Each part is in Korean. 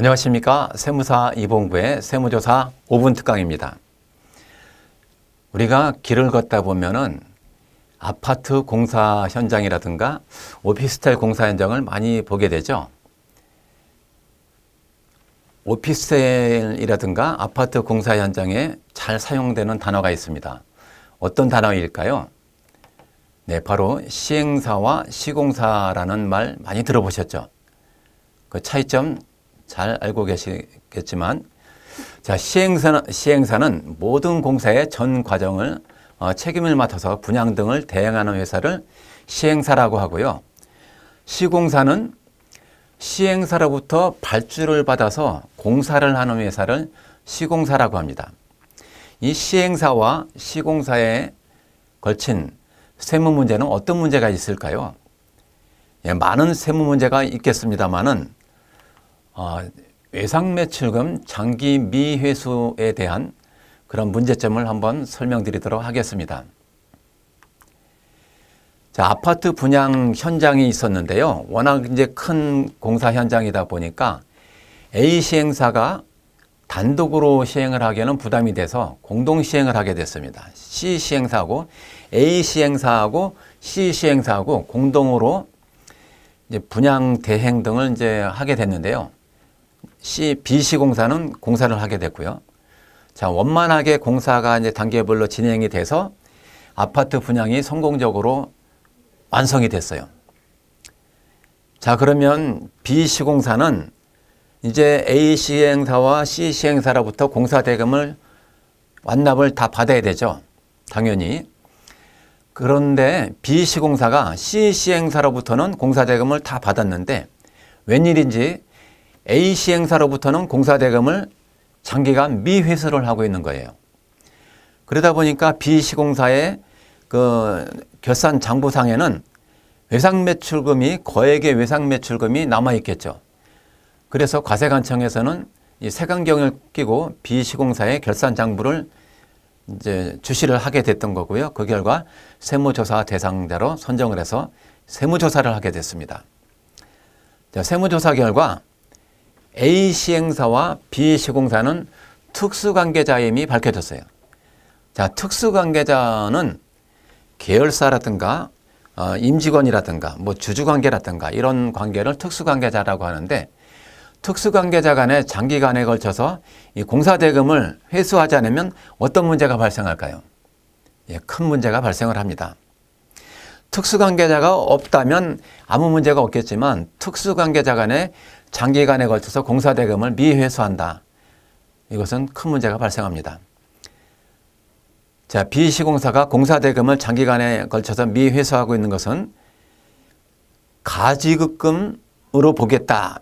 안녕하십니까. 세무사 이봉구의 세무조사 5분 특강입니다. 우리가 길을 걷다 보면은 아파트 공사 현장이라든가 오피스텔 공사 현장을 많이 보게 되죠. 오피스텔이라든가 아파트 공사 현장에 잘 사용되는 단어가 있습니다. 어떤 단어일까요? 네, 바로 시행사와 시공사라는 말 많이 들어보셨죠? 그 차이점 잘 알고 계시겠지만 자, 시행사는, 시행사는 모든 공사의 전 과정을 어, 책임을 맡아서 분양 등을 대행하는 회사를 시행사라고 하고요. 시공사는 시행사로부터 발주를 받아서 공사를 하는 회사를 시공사라고 합니다. 이 시행사와 시공사에 걸친 세무 문제는 어떤 문제가 있을까요? 예, 많은 세무 문제가 있겠습니다만은 아, 외상 매출금 장기 미회수에 대한 그런 문제점을 한번 설명드리도록 하겠습니다. 자, 아파트 분양 현장이 있었는데요. 워낙 이제 큰 공사 현장이다 보니까 A 시행사가 단독으로 시행을 하기에는 부담이 돼서 공동 시행을 하게 됐습니다. C 시행사하고 A 시행사하고 C 시행사하고 공동으로 분양 대행 등을 이제 하게 됐는데요. C, BC 공사는 공사를 하게 됐고요. 자, 원만하게 공사가 이제 단계별로 진행이 돼서 아파트 분양이 성공적으로 완성이 됐어요. 자, 그러면 BC 공사는 이제 A 시행사와 C 시행사로부터 공사 대금을 완납을 다 받아야 되죠. 당연히. 그런데 B 시공사가 C 시행사로부터는 공사 대금을 다 받았는데 웬일인지 A 시행사로부터는 공사대금을 장기간 미회수를 하고 있는 거예요. 그러다 보니까 B 시공사의 그 결산 장부상에는 외상 매출금이 거액의 외상 매출금이 남아 있겠죠. 그래서 과세관청에서는 세관경을 끼고 비시공사의 결산 장부를 이제 주시를 하게 됐던 거고요. 그 결과 세무조사 대상자로 선정을 해서 세무조사를 하게 됐습니다. 자, 세무조사 결과 A 시행사와 B 시공사는 특수관계자임이 밝혀졌어요. 자, 특수관계자는 계열사라든가 어, 임직원이라든가 뭐 주주관계라든가 이런 관계를 특수관계자라고 하는데 특수관계자 간에 장기간에 걸쳐서 이 공사대금을 회수하지 않으면 어떤 문제가 발생할까요? 예, 큰 문제가 발생을 합니다. 특수관계자가 없다면 아무 문제가 없겠지만 특수관계자 간에 장기간에 걸쳐서 공사 대금을 미회수한다. 이것은 큰 문제가 발생합니다. 자, 비시공사가 공사 대금을 장기간에 걸쳐서 미회수하고 있는 것은 가지급금으로 보겠다.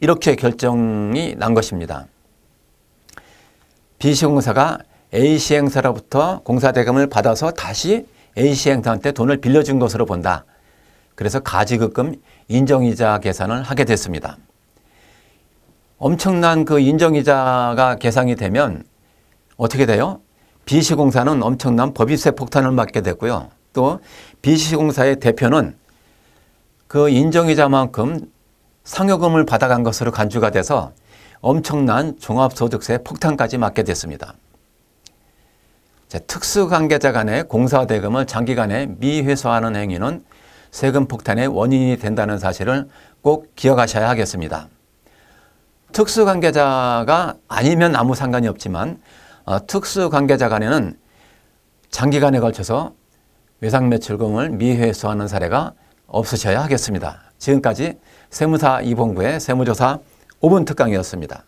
이렇게 결정이 난 것입니다. B시공사가 A시행사로부터 공사대금을 받아서 다시 A시행사한테 돈을 빌려준 것으로 본다. 그래서 가지급금 인정이자 계산을 하게 됐습니다. 엄청난 그 인정이자가 계상이 되면 어떻게 돼요? 비시공사는 엄청난 법인세 폭탄을 맞게 됐고요. 또 비시공사의 대표는 그 인정이자만큼 상여금을 받아간 것으로 간주가 돼서 엄청난 종합소득세 폭탄까지 맞게 됐습니다. 자, 특수관계자 간의 공사 대금을 장기간에 미회수하는 행위는 세금 폭탄의 원인이 된다는 사실을 꼭 기억하셔야 하겠습니다. 특수관계자가 아니면 아무 상관이 없지만 어, 특수관계자 간에는 장기간에 걸쳐서 외상매출금을 미회수하는 사례가 없으셔야 하겠습니다. 지금까지 세무사 이봉구의 세무조사 5분 특강이었습니다.